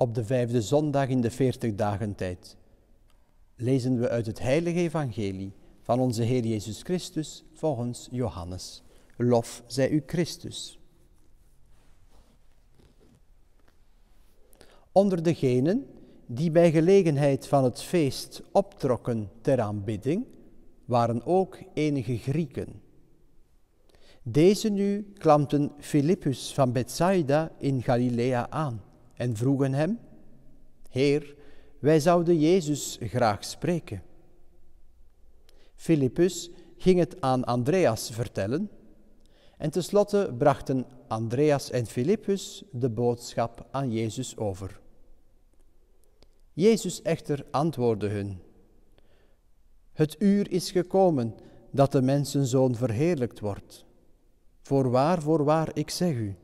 Op de vijfde zondag in de veertig dagen tijd lezen we uit het heilige evangelie van onze Heer Jezus Christus volgens Johannes. Lof zij u Christus. Onder degenen die bij gelegenheid van het feest optrokken ter aanbidding, waren ook enige Grieken. Deze nu klampten Philippus van Bethsaida in Galilea aan en vroegen hem, Heer, wij zouden Jezus graag spreken. Filippus ging het aan Andreas vertellen en tenslotte brachten Andreas en Filippus de boodschap aan Jezus over. Jezus echter antwoordde hun, Het uur is gekomen dat de mensenzoon verheerlijkt wordt. Voorwaar, voorwaar, ik zeg u,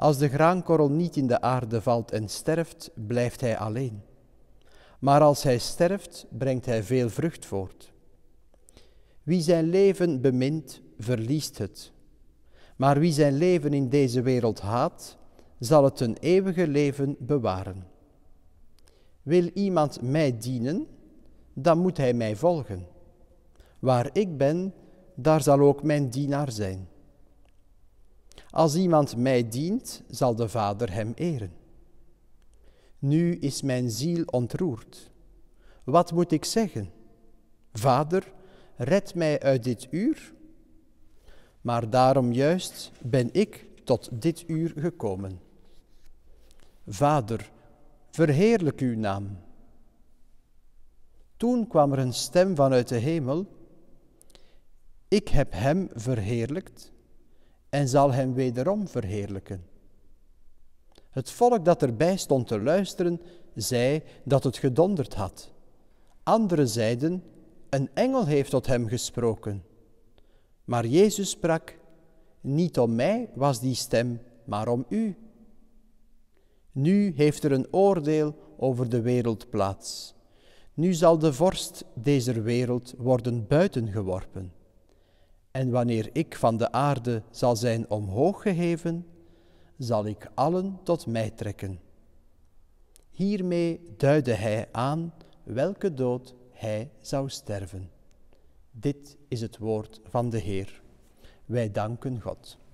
als de graankorrel niet in de aarde valt en sterft, blijft hij alleen. Maar als hij sterft, brengt hij veel vrucht voort. Wie zijn leven bemint, verliest het. Maar wie zijn leven in deze wereld haat, zal het een eeuwige leven bewaren. Wil iemand mij dienen, dan moet hij mij volgen. Waar ik ben, daar zal ook mijn dienaar zijn. Als iemand mij dient, zal de Vader hem eren. Nu is mijn ziel ontroerd. Wat moet ik zeggen? Vader, red mij uit dit uur. Maar daarom juist ben ik tot dit uur gekomen. Vader, verheerlijk uw naam. Toen kwam er een stem vanuit de hemel. Ik heb hem verheerlijkt en zal hem wederom verheerlijken. Het volk dat erbij stond te luisteren, zei dat het gedonderd had. Anderen zeiden, een engel heeft tot hem gesproken. Maar Jezus sprak, niet om mij was die stem, maar om u. Nu heeft er een oordeel over de wereld plaats. Nu zal de vorst deze wereld worden buitengeworpen. En wanneer ik van de aarde zal zijn omhoog geheven, zal ik allen tot mij trekken. Hiermee duidde hij aan welke dood hij zou sterven. Dit is het woord van de Heer. Wij danken God.